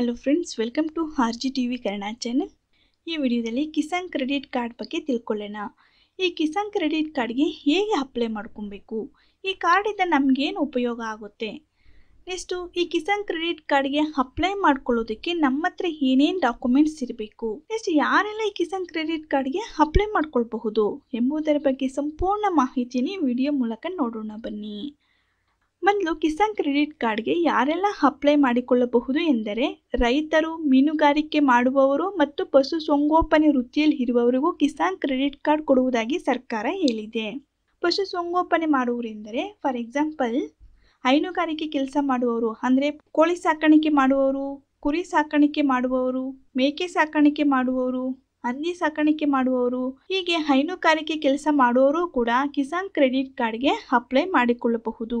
hello friends welcome to R G T V Kannada channel ಈ ವಿಡಿಯೋದಲ್ಲಿ Kisan credit card ಬಗ್ಗೆ ತಿಳ್ಕೊಳ್ಳೋಣ ಈ ಕಿಸಾನ್ ಕ್ರೆಡಿಟ್ ಕಾರ್ಡ್ಗೆ ಹೇಗೆ ಅಪ್ಲೈ ಮಾಡ್ಕೊಬೇಕು ಈ ಕಾರ್ಡಿಂದ ನಮಗೇನು ಉಪಯೋಗ ಆಗುತ್ತೆ ನೆಕ್ಸ್ಟು ಈ ಕಿಸಾನ್ ಕ್ರೆಡಿಟ್ ಕಾರ್ಡ್ಗೆ ಅಪ್ಲೈ ಮಾಡ್ಕೊಳ್ಳೋದಕ್ಕೆ ನಮ್ಮ ಹತ್ರ ಏನೇನು ಡಾಕ್ಯುಮೆಂಟ್ಸ್ ಇರಬೇಕು ನೆಕ್ಸ್ಟ್ ಯಾರೆಲ್ಲ ಈ ಕಿಸಾನ್ ಕ್ರೆಡಿಟ್ ಕಾರ್ಡ್ಗೆ ಅಪ್ಲೈ ಮಾಡ್ಕೊಳ್ಬಹುದು ಎಂಬುದರ ಬಗ್ಗೆ ಸಂಪೂರ್ಣ ಮಾಹಿತಿಯನ್ನು ವಿಡಿಯೋ ಮೂಲಕ ನೋಡೋಣ ಬನ್ನಿ ಮೊದಲು ಕಿಸಾನ್ ಕ್ರೆಡಿಟ್ ಕಾರ್ಡ್ಗೆ ಯಾರೆಲ್ಲ ಅಪ್ಲೈ ಮಾಡಿಕೊಳ್ಳಬಹುದು ಎಂದರೆ ರೈತರು ಮೀನುಗಾರಿಕೆ ಮಾಡುವವರು ಮತ್ತು ಪಶು ಸಂಗೋಪನೆ ವೃತ್ತಿಯಲ್ಲಿ ಇರುವವರಿಗೂ ಕಿಸಾನ್ ಕ್ರೆಡಿಟ್ ಕಾರ್ಡ್ ಕೊಡುವುದಾಗಿ ಸರ್ಕಾರ ಹೇಳಿದೆ ಪಶು ಸಂಗೋಪನೆ ಮಾಡುವರೆಂದರೆ ಫಾರ್ ಎಕ್ಸಾಂಪಲ್ ಹೈನುಗಾರಿಕೆ ಕೆಲಸ ಮಾಡುವವರು ಅಂದರೆ ಕೋಳಿ ಸಾಕಾಣಿಕೆ ಮಾಡುವವರು ಕುರಿ ಸಾಕಾಣಿಕೆ ಮಾಡುವವರು ಮೇಕೆ ಸಾಕಾಣಿಕೆ ಮಾಡುವವರು ಹಂದಿ ಸಾಕಾಣಿಕೆ ಮಾಡುವವರು ಹೀಗೆ ಹೈನುಗಾರಿಕೆ ಕೆಲಸ ಮಾಡುವವರು ಕೂಡ ಕಿಸಾನ್ ಕ್ರೆಡಿಟ್ ಕಾರ್ಡ್ಗೆ ಅಪ್ಲೈ ಮಾಡಿಕೊಳ್ಳಬಹುದು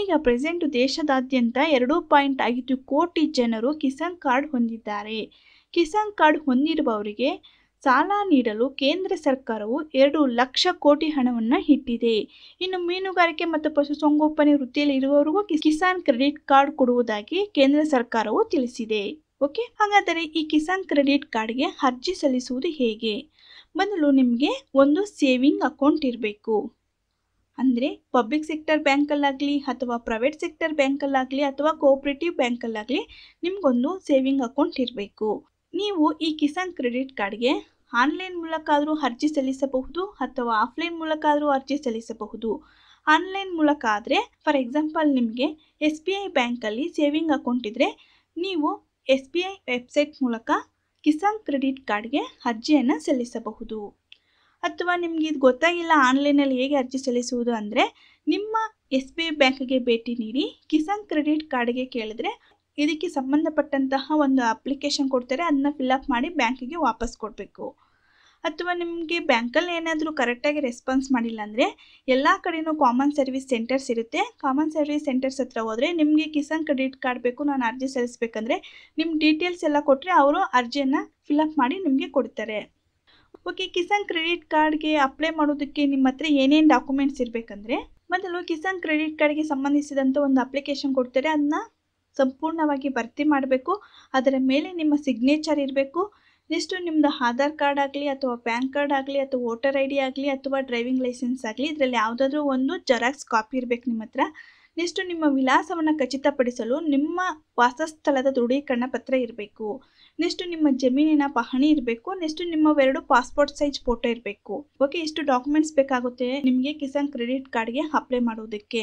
ಈಗ ಪ್ರೆಸೆಂಟ್ ದೇಶದಾದ್ಯಂತ ಎರಡು ಪಾಯಿಂಟ್ ಐದು ಕೋಟಿ ಜನರು ಕಿಸಾನ್ ಕಾರ್ಡ್ ಹೊಂದಿದ್ದಾರೆ ಕಿಸಾನ್ ಕಾರ್ಡ್ ಹೊಂದಿರುವವರಿಗೆ ಸಾಲ ನೀಡಲು ಕೇಂದ್ರ ಸರ್ಕಾರವು ಎರಡು ಲಕ್ಷ ಕೋಟಿ ಹಣವನ್ನು ಇಟ್ಟಿದೆ ಇನ್ನು ಮೀನುಗಾರಿಕೆ ಮತ್ತು ಪಶುಸಂಗೋಪನೆ ವೃತ್ತಿಯಲ್ಲಿ ಇರುವವರಿಗೂ ಕಿಸಾನ್ ಕ್ರೆಡಿಟ್ ಕಾರ್ಡ್ ಕೊಡುವುದಾಗಿ ಕೇಂದ್ರ ಸರ್ಕಾರವು ತಿಳಿಸಿದೆ ಓಕೆ ಹಾಗಾದರೆ ಈ ಕಿಸಾನ್ ಕ್ರೆಡಿಟ್ ಕಾರ್ಡ್ಗೆ ಅರ್ಜಿ ಸಲ್ಲಿಸುವುದು ಹೇಗೆ ಮೊದಲು ನಿಮಗೆ ಒಂದು ಸೇವಿಂಗ್ ಅಕೌಂಟ್ ಇರಬೇಕು ಅಂದರೆ ಪಬ್ಲಿಕ್ ಸೆಕ್ಟರ್ ಬ್ಯಾಂಕಲ್ಲಾಗಲಿ ಅಥವಾ ಪ್ರೈವೇಟ್ ಸೆಕ್ಟರ್ ಬ್ಯಾಂಕಲ್ಲಾಗಲಿ ಅಥವಾ ಕೋಆಪ್ರೇಟಿವ್ ಬ್ಯಾಂಕಲ್ಲಾಗಲಿ ನಿಮ್ಗೊಂದು ಸೇವಿಂಗ್ ಅಕೌಂಟ್ ಇರಬೇಕು ನೀವು ಈ ಕಿಸಾನ್ ಕ್ರೆಡಿಟ್ ಕಾರ್ಡ್ಗೆ ಆನ್ಲೈನ್ ಮೂಲಕ ಆದರೂ ಅರ್ಜಿ ಸಲ್ಲಿಸಬಹುದು ಅಥವಾ ಆಫ್ಲೈನ್ ಮೂಲಕ ಆದರೂ ಅರ್ಜಿ ಸಲ್ಲಿಸಬಹುದು ಆನ್ಲೈನ್ ಮೂಲಕ ಆದರೆ ಫಾರ್ ಎಕ್ಸಾಂಪಲ್ ನಿಮಗೆ ಎಸ್ ಬಿ ಐ ಬ್ಯಾಂಕಲ್ಲಿ ಸೇವಿಂಗ್ ಅಕೌಂಟ್ ಇದ್ದರೆ ನೀವು ಎಸ್ ಬಿ ಐ ವೆಬ್ಸೈಟ್ ಮೂಲಕ ಕಿಸಾನ್ ಕ್ರೆಡಿಟ್ ಕಾರ್ಡ್ಗೆ ಅರ್ಜಿಯನ್ನು ಸಲ್ಲಿಸಬಹುದು ಅಥವಾ ನಿಮ್ಗೆ ಇದು ಗೊತ್ತಾಗಿಲ್ಲ ಆನ್ಲೈನಲ್ಲಿ ಹೇಗೆ ಅರ್ಜಿ ಸಲ್ಲಿಸುವುದು ಅಂದರೆ ನಿಮ್ಮ ಎಸ್ ಬಿ ಐ ಬ್ಯಾಂಕ್ಗೆ ಭೇಟಿ ನೀಡಿ ಕಿಸಾನ್ ಕ್ರೆಡಿಟ್ ಕಾರ್ಡ್ಗೆ ಕೇಳಿದ್ರೆ ಇದಕ್ಕೆ ಸಂಬಂಧಪಟ್ಟಂತಹ ಒಂದು ಅಪ್ಲಿಕೇಶನ್ ಕೊಡ್ತಾರೆ ಅದನ್ನ ಅಪ್ ಮಾಡಿ ಬ್ಯಾಂಕಿಗೆ ವಾಪಸ್ ಕೊಡಬೇಕು ಅಥವಾ ನಿಮಗೆ ಬ್ಯಾಂಕಲ್ಲಿ ಏನಾದರೂ ಕರೆಕ್ಟಾಗಿ ರೆಸ್ಪಾನ್ಸ್ ಮಾಡಿಲ್ಲ ಅಂದರೆ ಎಲ್ಲ ಕಡೆಯೂ ಕಾಮನ್ ಸರ್ವಿಸ್ ಸೆಂಟರ್ಸ್ ಇರುತ್ತೆ ಕಾಮನ್ ಸರ್ವಿಸ್ ಸೆಂಟರ್ಸ್ ಹತ್ರ ಹೋದರೆ ನಿಮಗೆ ಕಿಸಾನ್ ಕ್ರೆಡಿಟ್ ಕಾರ್ಡ್ ಬೇಕು ನಾನು ಅರ್ಜಿ ಸಲ್ಲಿಸಬೇಕಂದ್ರೆ ನಿಮ್ಮ ಡೀಟೇಲ್ಸ್ ಎಲ್ಲ ಕೊಟ್ಟರೆ ಅವರು ಅರ್ಜಿಯನ್ನು ಅಪ್ ಮಾಡಿ ನಿಮಗೆ ಕೊಡ್ತಾರೆ ಓಕೆ ಕಿಸಾನ್ ಕ್ರೆಡಿಟ್ ಕಾರ್ಡ್ಗೆ ಅಪ್ಲೈ ಮಾಡೋದಕ್ಕೆ ನಿಮ್ಮ ಹತ್ರ ಏನೇನು ಡಾಕ್ಯುಮೆಂಟ್ಸ್ ಇರಬೇಕಂದ್ರೆ ಮೊದಲು ಕಿಸಾನ್ ಕ್ರೆಡಿಟ್ ಕಾರ್ಡ್ಗೆ ಸಂಬಂಧಿಸಿದಂಥ ಒಂದು ಅಪ್ಲಿಕೇಶನ್ ಕೊಡ್ತಾರೆ ಅದನ್ನ ಸಂಪೂರ್ಣವಾಗಿ ಭರ್ತಿ ಮಾಡಬೇಕು ಅದರ ಮೇಲೆ ನಿಮ್ಮ ಸಿಗ್ನೇಚರ್ ಇರಬೇಕು ನೆಕ್ಸ್ಟು ನಿಮ್ಮದು ಆಧಾರ್ ಕಾರ್ಡ್ ಆಗಲಿ ಅಥವಾ ಪ್ಯಾನ್ ಕಾರ್ಡ್ ಆಗಲಿ ಅಥವಾ ವೋಟರ್ ಐ ಡಿ ಆಗಲಿ ಅಥವಾ ಡ್ರೈವಿಂಗ್ ಲೈಸೆನ್ಸ್ ಆಗಲಿ ಇದರಲ್ಲಿ ಯಾವುದಾದ್ರೂ ಒಂದು ಜೆರಾಕ್ಸ್ ಕಾಪಿ ಇರಬೇಕು ನಿಮ್ಮ ಹತ್ರ ನೆಕ್ಸ್ಟ್ ನಿಮ್ಮ ವಿಳಾಸವನ್ನು ಖಚಿತಪಡಿಸಲು ನಿಮ್ಮ ವಾಸಸ್ಥಳದ ದೃಢೀಕರಣ ಪತ್ರ ಇರಬೇಕು ನೆಕ್ಸ್ಟ್ ನಿಮ್ಮ ಜಮೀನಿನ ಪಹಣಿ ಇರಬೇಕು ನೆಕ್ಸ್ಟ್ ಎರಡು ಪಾಸ್ಪೋರ್ಟ್ ಸೈಜ್ ಫೋಟೋ ಇರಬೇಕು ಓಕೆ ಇಷ್ಟು ಡಾಕ್ಯುಮೆಂಟ್ಸ್ ಬೇಕಾಗುತ್ತೆ ನಿಮಗೆ ಕಿಸಾನ್ ಕ್ರೆಡಿಟ್ ಕಾರ್ಡ್ಗೆ ಅಪ್ಲೈ ಮಾಡೋದಕ್ಕೆ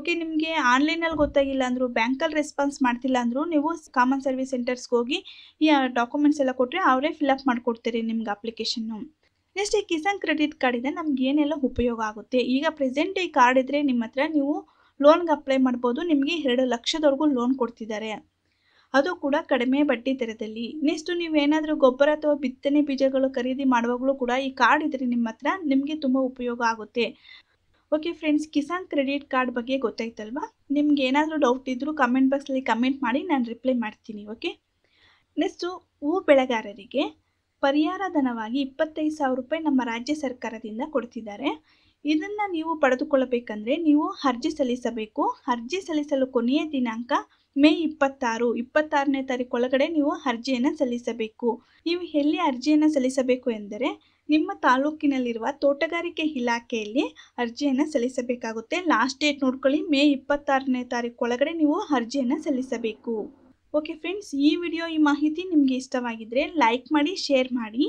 ಓಕೆ ನಿಮಗೆ ಆನ್ಲೈನಲ್ಲಿ ಗೊತ್ತಾಗಿಲ್ಲ ಅಂದರೂ ಬ್ಯಾಂಕಲ್ಲಿ ರೆಸ್ಪಾನ್ಸ್ ಮಾಡ್ತಿಲ್ಲ ಅಂದರೂ ನೀವು ಕಾಮನ್ ಸರ್ವಿಸ್ ಸೆಂಟರ್ಸ್ಗೆ ಹೋಗಿ ಈ ಡಾಕ್ಯುಮೆಂಟ್ಸ್ ಎಲ್ಲ ಕೊಟ್ಟರೆ ಅವರೇ ಫಿಲಪ್ ಮಾಡಿಕೊಡ್ತೀರಿ ನಿಮ್ಗೆ ಅಪ್ಲಿಕೇಶನ್ನು ನೆಕ್ಸ್ಟ್ ಈ ಕಿಸಾನ್ ಕ್ರೆಡಿಟ್ ಕಾರ್ಡಿಂದ ನಮ್ಗೆ ಏನೆಲ್ಲ ಉಪಯೋಗ ಆಗುತ್ತೆ ಈಗ ಪ್ರೆಸೆಂಟ್ ಈ ಕಾರ್ಡ್ ಇದ್ದರೆ ನಿಮ್ಮ ಹತ್ರ ನೀವು ಲೋನ್ಗೆ ಅಪ್ಲೈ ಮಾಡ್ಬೋದು ನಿಮಗೆ ಎರಡು ಲಕ್ಷದವರೆಗೂ ಲೋನ್ ಕೊಡ್ತಿದ್ದಾರೆ ಅದು ಕೂಡ ಕಡಿಮೆ ಬಡ್ಡಿ ದರದಲ್ಲಿ ನೆಕ್ಸ್ಟು ನೀವೇನಾದರೂ ಗೊಬ್ಬರ ಅಥವಾ ಬಿತ್ತನೆ ಬೀಜಗಳು ಖರೀದಿ ಮಾಡುವಾಗಲೂ ಕೂಡ ಈ ಕಾರ್ಡ್ ಇದ್ರೆ ನಿಮ್ಮ ಹತ್ರ ನಿಮಗೆ ತುಂಬ ಉಪಯೋಗ ಆಗುತ್ತೆ okay friends Kisan credit card ಬಗ್ಗೆ ಗೊತ್ತಾಯ್ತಲ್ವಾ ನಿಮ್ಗೆ ಏನಾದರೂ ಡೌಟ್ ಇದ್ದರೂ ಕಮೆಂಟ್ ಬಾಕ್ಸಲ್ಲಿ ಕಮೆಂಟ್ ಮಾಡಿ ನಾನು ರಿಪ್ಲೈ ಮಾಡ್ತೀನಿ ಓಕೆ ನೆಕ್ಸ್ಟು ಹೂ ಬೆಳೆಗಾರರಿಗೆ ಪರಿಹಾರ ಧನವಾಗಿ ಇಪ್ಪತ್ತೈದು ಸಾವಿರ ರೂಪಾಯಿ ನಮ್ಮ ರಾಜ್ಯ ಸರ್ಕಾರದಿಂದ ಕೊಡ್ತಿದ್ದಾರೆ ಇದನ್ನ ನೀವು ಪಡೆದುಕೊಳ್ಳಬೇಕಂದ್ರೆ ನೀವು ಅರ್ಜಿ ಸಲ್ಲಿಸಬೇಕು ಅರ್ಜಿ ಸಲ್ಲಿಸಲು ಕೊನೆಯ ದಿನಾಂಕ ಮೇ ಇಪ್ಪತ್ತಾರು ಇಪ್ಪತ್ತಾರನೇ ತಾರೀಕು ಒಳಗಡೆ ನೀವು ಅರ್ಜಿಯನ್ನು ಸಲ್ಲಿಸಬೇಕು ನೀವು ಎಲ್ಲಿ ಅರ್ಜಿಯನ್ನು ಸಲ್ಲಿಸಬೇಕು ಎಂದರೆ ನಿಮ್ಮ ತಾಲೂಕಿನಲ್ಲಿರುವ ತೋಟಗಾರಿಕೆ ಇಲಾಖೆಯಲ್ಲಿ ಅರ್ಜಿಯನ್ನು ಸಲ್ಲಿಸಬೇಕಾಗುತ್ತೆ ಲಾಸ್ಟ್ ಡೇಟ್ ನೋಡ್ಕೊಳ್ಳಿ ಮೇ ಇಪ್ಪತ್ತಾರನೇ ತಾರೀಕು ಒಳಗಡೆ ನೀವು ಅರ್ಜಿಯನ್ನು ಸಲ್ಲಿಸಬೇಕು ಓಕೆ ಫ್ರೆಂಡ್ಸ್ ಈ ವಿಡಿಯೋ ಈ ಮಾಹಿತಿ ನಿಮಗೆ ಇಷ್ಟವಾಗಿದ್ದರೆ ಲೈಕ್ ಮಾಡಿ ಶೇರ್ ಮಾಡಿ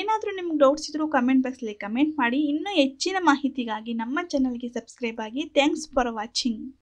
ಏನಾದರೂ ನಿಮ್ಗೆ ಡೌಟ್ಸ್ ಇದ್ದರೂ ಕಮೆಂಟ್ ಬಾಕ್ಸಲ್ಲಿ ಕಮೆಂಟ್ ಮಾಡಿ ಇನ್ನೂ ಹೆಚ್ಚಿನ ಮಾಹಿತಿಗಾಗಿ ನಮ್ಮ ಚಾನಲ್ಗೆ ಸಬ್ಸ್ಕ್ರೈಬ್ ಆಗಿ ಥ್ಯಾಂಕ್ಸ್ ಫಾರ್ ವಾಚಿಂಗ್